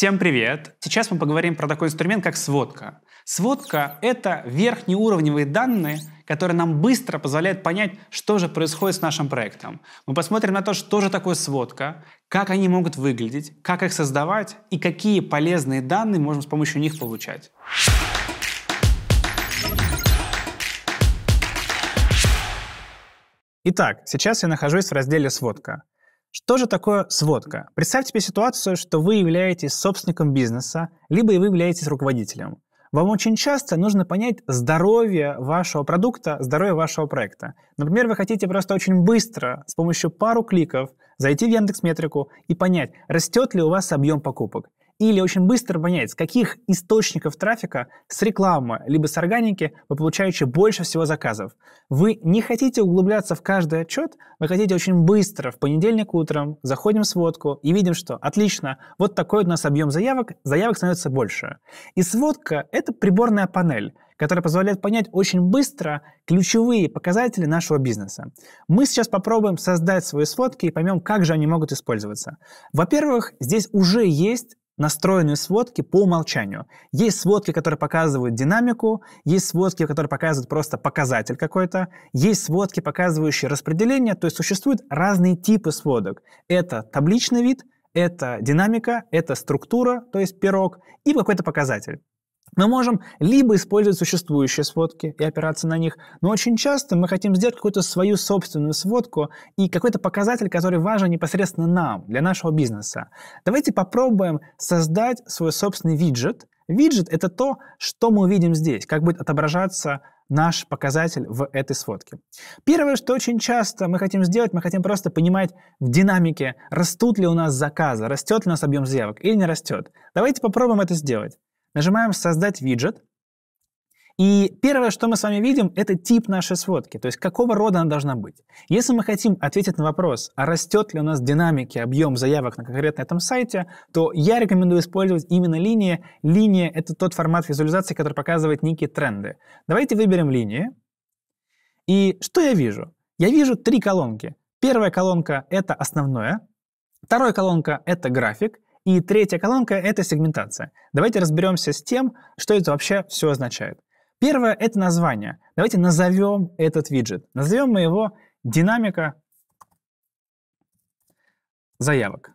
Всем привет! Сейчас мы поговорим про такой инструмент, как сводка. Сводка — это верхнеуровневые данные, которые нам быстро позволяют понять, что же происходит с нашим проектом. Мы посмотрим на то, что же такое сводка, как они могут выглядеть, как их создавать и какие полезные данные можем с помощью них получать. Итак, сейчас я нахожусь в разделе «Сводка». Что же такое сводка? Представьте себе ситуацию, что вы являетесь собственником бизнеса, либо и вы являетесь руководителем. Вам очень часто нужно понять здоровье вашего продукта, здоровье вашего проекта. Например, вы хотите просто очень быстро, с помощью пару кликов, зайти в Яндекс Метрику и понять, растет ли у вас объем покупок или очень быстро понять, с каких источников трафика с рекламы либо с органики вы получаете больше всего заказов. Вы не хотите углубляться в каждый отчет, вы хотите очень быстро в понедельник утром заходим в сводку и видим, что отлично, вот такой у нас объем заявок, заявок становится больше. И сводка — это приборная панель, которая позволяет понять очень быстро ключевые показатели нашего бизнеса. Мы сейчас попробуем создать свои сводки и поймем, как же они могут использоваться. Во-первых, здесь уже есть настроенные сводки по умолчанию. Есть сводки, которые показывают динамику, есть сводки, которые показывают просто показатель какой-то, есть сводки, показывающие распределение, то есть существуют разные типы сводок. Это табличный вид, это динамика, это структура, то есть пирог, и какой-то показатель. Мы можем либо использовать существующие сводки и опираться на них, но очень часто мы хотим сделать какую-то свою собственную сводку и какой-то показатель, который важен непосредственно нам, для нашего бизнеса. Давайте попробуем создать свой собственный виджет. Виджет — это то, что мы увидим здесь, как будет отображаться наш показатель в этой сводке. Первое, что очень часто мы хотим сделать, мы хотим просто понимать в динамике, растут ли у нас заказы, растет ли у нас объем заявок или не растет. Давайте попробуем это сделать нажимаем «Создать виджет», и первое, что мы с вами видим, это тип нашей сводки, то есть какого рода она должна быть. Если мы хотим ответить на вопрос, а растет ли у нас динамики объем заявок на конкретно этом сайте, то я рекомендую использовать именно линии. Линия — это тот формат визуализации, который показывает некие тренды. Давайте выберем линии. И что я вижу? Я вижу три колонки. Первая колонка — это основное, вторая колонка — это график, и третья колонка — это сегментация. Давайте разберемся с тем, что это вообще все означает. Первое — это название. Давайте назовем этот виджет. Назовем мы его «Динамика заявок».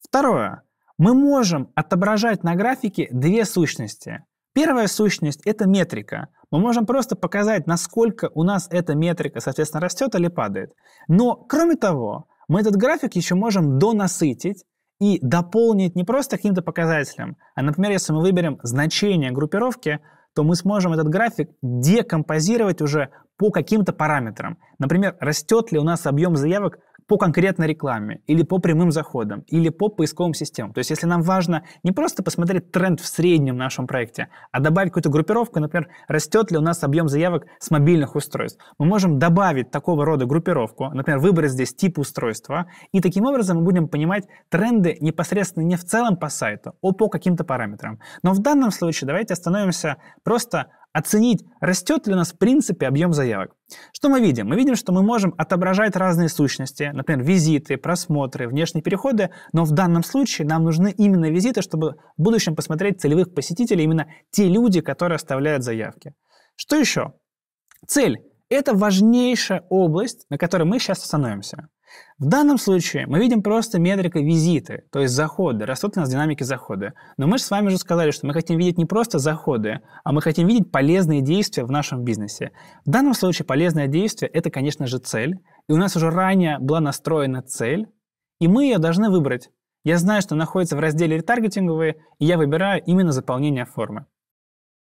Второе. Мы можем отображать на графике две сущности. Первая сущность — это метрика. Мы можем просто показать, насколько у нас эта метрика, соответственно, растет или падает. Но, кроме того, мы этот график еще можем донасытить и дополнить не просто каким-то показателем, а, например, если мы выберем значение группировки, то мы сможем этот график декомпозировать уже по каким-то параметрам. Например, растет ли у нас объем заявок по конкретной рекламе, или по прямым заходам, или по поисковым системам. То есть если нам важно не просто посмотреть тренд в среднем в нашем проекте, а добавить какую-то группировку, например, растет ли у нас объем заявок с мобильных устройств, мы можем добавить такого рода группировку, например, выбрать здесь тип устройства, и таким образом мы будем понимать тренды непосредственно не в целом по сайту, а по каким-то параметрам. Но в данном случае давайте остановимся просто оценить, растет ли у нас в принципе объем заявок. Что мы видим? Мы видим, что мы можем отображать разные сущности, например, визиты, просмотры, внешние переходы, но в данном случае нам нужны именно визиты, чтобы в будущем посмотреть целевых посетителей, именно те люди, которые оставляют заявки. Что еще? Цель – это важнейшая область, на которой мы сейчас остановимся. В данном случае мы видим просто метрика визиты, то есть заходы, растут у нас динамики захода. Но мы же с вами уже сказали, что мы хотим видеть не просто заходы, а мы хотим видеть полезные действия в нашем бизнесе. В данном случае полезное действие – это, конечно же, цель. И у нас уже ранее была настроена цель, и мы ее должны выбрать. Я знаю, что находится в разделе ретаргетинговые, и я выбираю именно заполнение формы.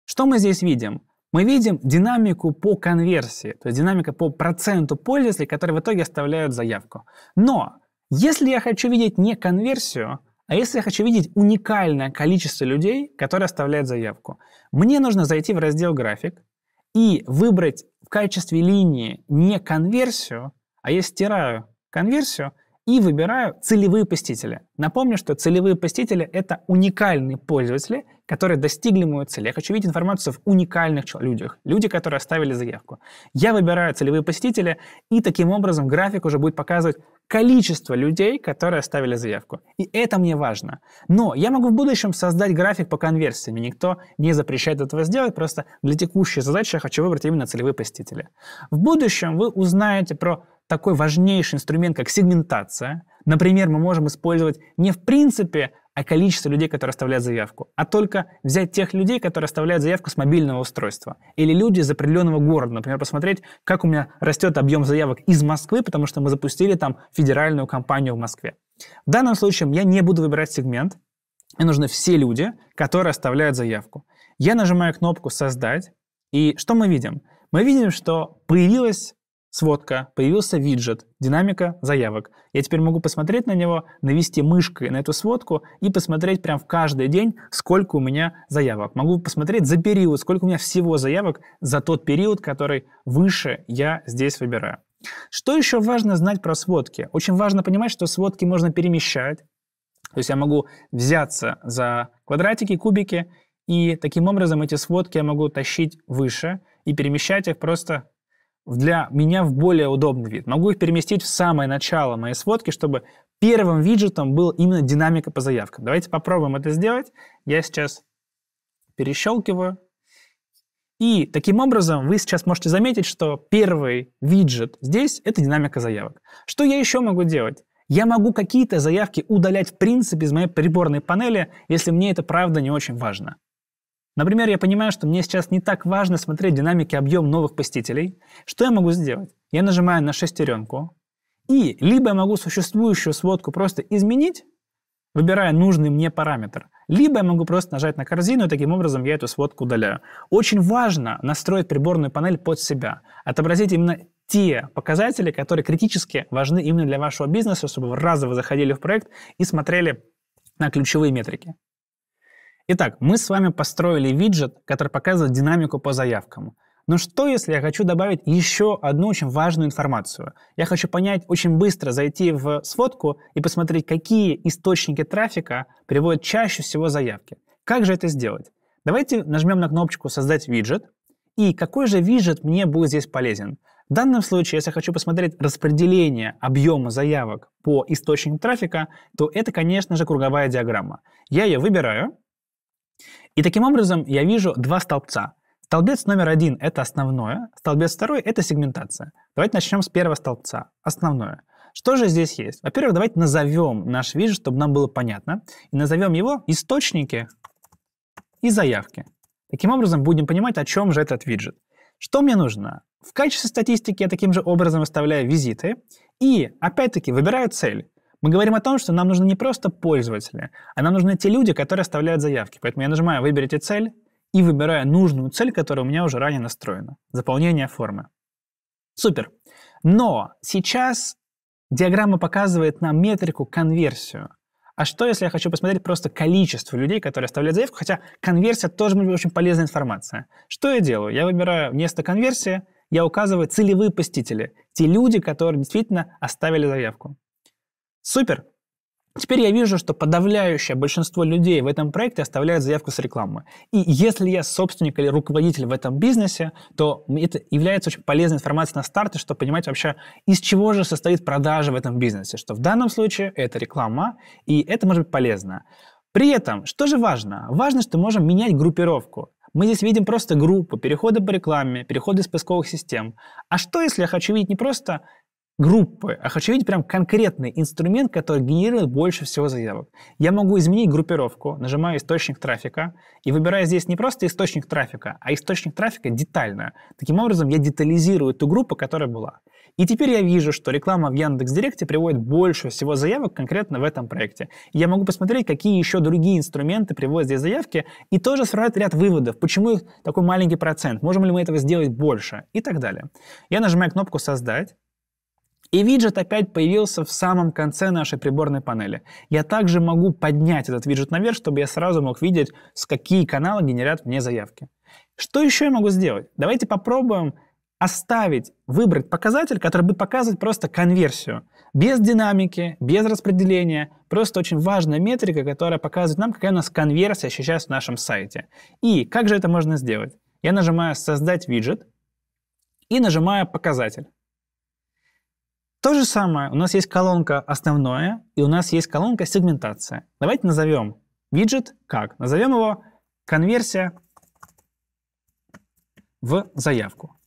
Что мы здесь видим? мы видим динамику по конверсии, то есть динамика по проценту пользователей, которые в итоге оставляют заявку. Но если я хочу видеть не конверсию, а если я хочу видеть уникальное количество людей, которые оставляют заявку, мне нужно зайти в раздел «График» и выбрать в качестве линии не конверсию, а я стираю конверсию – и выбираю целевые посетители. Напомню, что целевые посетители — это уникальные пользователи, которые достигли мою цели. Я хочу видеть информацию в уникальных людях, люди, которые оставили заявку. Я выбираю целевые посетители, и таким образом график уже будет показывать количество людей, которые оставили заявку. И это мне важно. Но я могу в будущем создать график по конверсии. никто не запрещает этого сделать, просто для текущей задачи я хочу выбрать именно целевые посетители. В будущем вы узнаете про такой важнейший инструмент, как сегментация. Например, мы можем использовать не в принципе, а количество людей, которые оставляют заявку, а только взять тех людей, которые оставляют заявку с мобильного устройства. Или люди из определенного города. Например, посмотреть, как у меня растет объем заявок из Москвы, потому что мы запустили там федеральную кампанию в Москве. В данном случае я не буду выбирать сегмент, мне нужны все люди, которые оставляют заявку. Я нажимаю кнопку «Создать», и что мы видим? Мы видим, что появилась Сводка. Появился виджет. Динамика заявок. Я теперь могу посмотреть на него, навести мышкой на эту сводку и посмотреть прям в каждый день, сколько у меня заявок. Могу посмотреть за период, сколько у меня всего заявок за тот период, который выше я здесь выбираю. Что еще важно знать про сводки? Очень важно понимать, что сводки можно перемещать. То есть я могу взяться за квадратики, кубики, и таким образом эти сводки я могу тащить выше и перемещать их просто для меня в более удобный вид. Могу их переместить в самое начало моей сводки, чтобы первым виджетом был именно динамика по заявкам. Давайте попробуем это сделать. Я сейчас перещелкиваю. И таким образом вы сейчас можете заметить, что первый виджет здесь — это динамика заявок. Что я еще могу делать? Я могу какие-то заявки удалять в принципе из моей приборной панели, если мне это правда не очень важно. Например, я понимаю, что мне сейчас не так важно смотреть динамики объем новых посетителей. Что я могу сделать? Я нажимаю на шестеренку, и либо я могу существующую сводку просто изменить, выбирая нужный мне параметр, либо я могу просто нажать на корзину, и таким образом я эту сводку удаляю. Очень важно настроить приборную панель под себя, отобразить именно те показатели, которые критически важны именно для вашего бизнеса, чтобы вы разово заходили в проект и смотрели на ключевые метрики. Итак, мы с вами построили виджет, который показывает динамику по заявкам. Но что, если я хочу добавить еще одну очень важную информацию? Я хочу понять, очень быстро зайти в сводку и посмотреть, какие источники трафика приводят чаще всего заявки. Как же это сделать? Давайте нажмем на кнопочку «Создать виджет». И какой же виджет мне будет здесь полезен? В данном случае, если я хочу посмотреть распределение объема заявок по источникам трафика, то это, конечно же, круговая диаграмма. Я ее выбираю, и таким образом я вижу два столбца. Столбец номер один – это основное, столбец второй – это сегментация. Давайте начнем с первого столбца, основное. Что же здесь есть? Во-первых, давайте назовем наш вижу, чтобы нам было понятно, и назовем его источники и заявки. Таким образом, будем понимать, о чем же этот виджет. Что мне нужно? В качестве статистики я таким же образом выставляю визиты и, опять-таки, выбираю цель. Мы говорим о том, что нам нужны не просто пользователи, а нам нужны те люди, которые оставляют заявки. Поэтому я нажимаю «Выберите цель» и выбираю нужную цель, которая у меня уже ранее настроена. Заполнение формы. Супер. Но сейчас диаграмма показывает нам метрику конверсию. А что, если я хочу посмотреть просто количество людей, которые оставляют заявку, хотя конверсия тоже может быть очень полезная информация. Что я делаю? Я выбираю место конверсии, я указываю целевые посетители, те люди, которые действительно оставили заявку. Супер! Теперь я вижу, что подавляющее большинство людей в этом проекте оставляет заявку с рекламы. И если я собственник или руководитель в этом бизнесе, то это является очень полезной информацией на старте, чтобы понимать вообще, из чего же состоит продажа в этом бизнесе. Что в данном случае это реклама, и это может быть полезно. При этом, что же важно? Важно, что можем менять группировку. Мы здесь видим просто группу переходы по рекламе, переходы из поисковых систем. А что, если я хочу видеть не просто группы, а хочу видеть прям конкретный инструмент, который генерирует больше всего заявок. Я могу изменить группировку, нажимаю источник трафика и выбираю здесь не просто источник трафика, а источник трафика детально. Таким образом, я детализирую ту группу, которая была. И теперь я вижу, что реклама в Яндекс.Директе приводит больше всего заявок конкретно в этом проекте. я могу посмотреть, какие еще другие инструменты приводят здесь заявки, и тоже сформировать ряд выводов, почему такой маленький процент, можем ли мы этого сделать больше и так далее. Я нажимаю кнопку «Создать», и виджет опять появился в самом конце нашей приборной панели. Я также могу поднять этот виджет наверх, чтобы я сразу мог видеть, с какие каналы генерят мне заявки. Что еще я могу сделать? Давайте попробуем оставить, выбрать показатель, который будет показывать просто конверсию. Без динамики, без распределения. Просто очень важная метрика, которая показывает нам, какая у нас конверсия сейчас в нашем сайте. И как же это можно сделать? Я нажимаю «Создать виджет» и нажимаю «Показатель». То же самое, у нас есть колонка «Основное» и у нас есть колонка «Сегментация». Давайте назовем виджет как? Назовем его «Конверсия в заявку».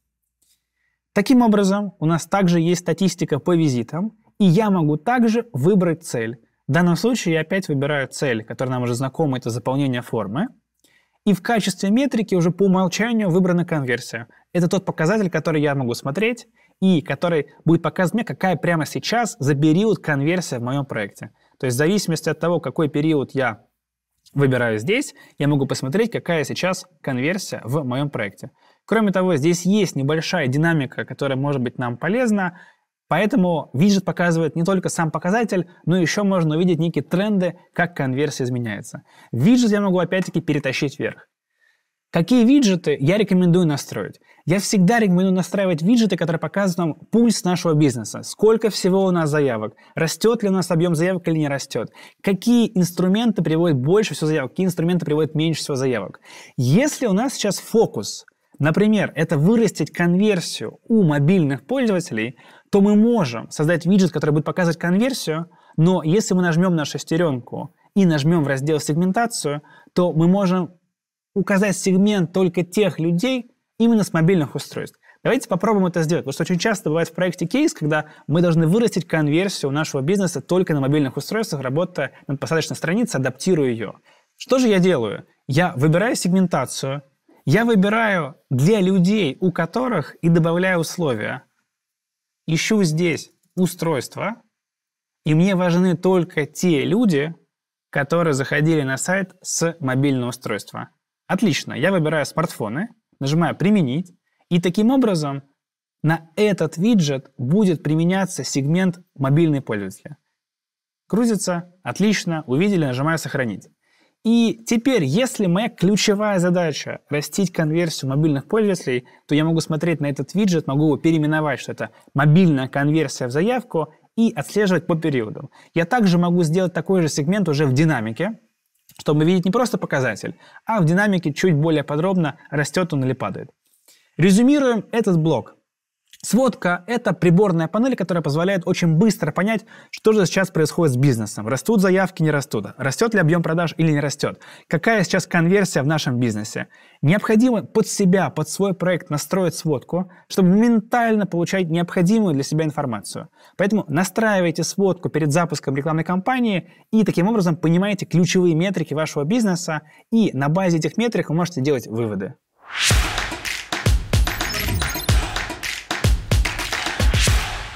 Таким образом, у нас также есть статистика по визитам, и я могу также выбрать цель. В данном случае я опять выбираю цель, которая нам уже знакома, это заполнение формы. И в качестве метрики уже по умолчанию выбрана конверсия. Это тот показатель, который я могу смотреть, и который будет показывать мне, какая прямо сейчас за период конверсия в моем проекте. То есть в зависимости от того, какой период я выбираю здесь, я могу посмотреть, какая сейчас конверсия в моем проекте. Кроме того, здесь есть небольшая динамика, которая может быть нам полезна, поэтому виджет показывает не только сам показатель, но еще можно увидеть некие тренды, как конверсия изменяется. Виджет я могу опять-таки перетащить вверх. Какие виджеты я рекомендую настроить? Я всегда рекомендую настраивать виджеты, которые показывают нам пульс нашего бизнеса, сколько всего у нас заявок, растет ли у нас объем заявок или не растет, какие инструменты приводят больше всего заявок, какие инструменты приводят меньше всего заявок. Если у нас сейчас фокус, например, это вырастить конверсию у мобильных пользователей, то мы можем создать виджет, который будет показывать конверсию, но если мы нажмем на шестеренку и нажмем в раздел «Сегментацию», то мы можем указать сегмент только тех людей именно с мобильных устройств. Давайте попробуем это сделать, потому что очень часто бывает в проекте кейс, когда мы должны вырастить конверсию нашего бизнеса только на мобильных устройствах, работая над посадочной страницей, адаптируя ее. Что же я делаю? Я выбираю сегментацию, я выбираю для людей, у которых и добавляю условия. Ищу здесь устройство, и мне важны только те люди, которые заходили на сайт с мобильного устройства. Отлично, я выбираю смартфоны, нажимаю «Применить», и таким образом на этот виджет будет применяться сегмент мобильный пользователь. Грузится, отлично, увидели, нажимаю «Сохранить». И теперь, если моя ключевая задача – растить конверсию мобильных пользователей, то я могу смотреть на этот виджет, могу его переименовать, что это мобильная конверсия в заявку, и отслеживать по периодам. Я также могу сделать такой же сегмент уже в динамике, чтобы видеть не просто показатель, а в динамике чуть более подробно, растет он или падает. Резюмируем этот блок. Сводка – это приборная панель, которая позволяет очень быстро понять, что же сейчас происходит с бизнесом. Растут заявки, не растут. Растет ли объем продаж или не растет. Какая сейчас конверсия в нашем бизнесе. Необходимо под себя, под свой проект настроить сводку, чтобы ментально получать необходимую для себя информацию. Поэтому настраивайте сводку перед запуском рекламной кампании и таким образом понимаете ключевые метрики вашего бизнеса и на базе этих метрик вы можете делать выводы.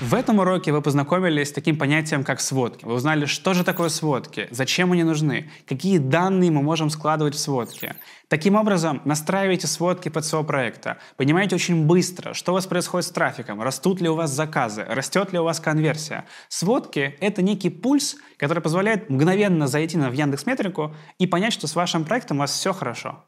В этом уроке вы познакомились с таким понятием, как сводки. Вы узнали, что же такое сводки, зачем они нужны, какие данные мы можем складывать в сводки. Таким образом, настраивайте сводки под своего проекта. Понимаете очень быстро, что у вас происходит с трафиком, растут ли у вас заказы, растет ли у вас конверсия. Сводки — это некий пульс, который позволяет мгновенно зайти в Яндекс.Метрику и понять, что с вашим проектом у вас все хорошо.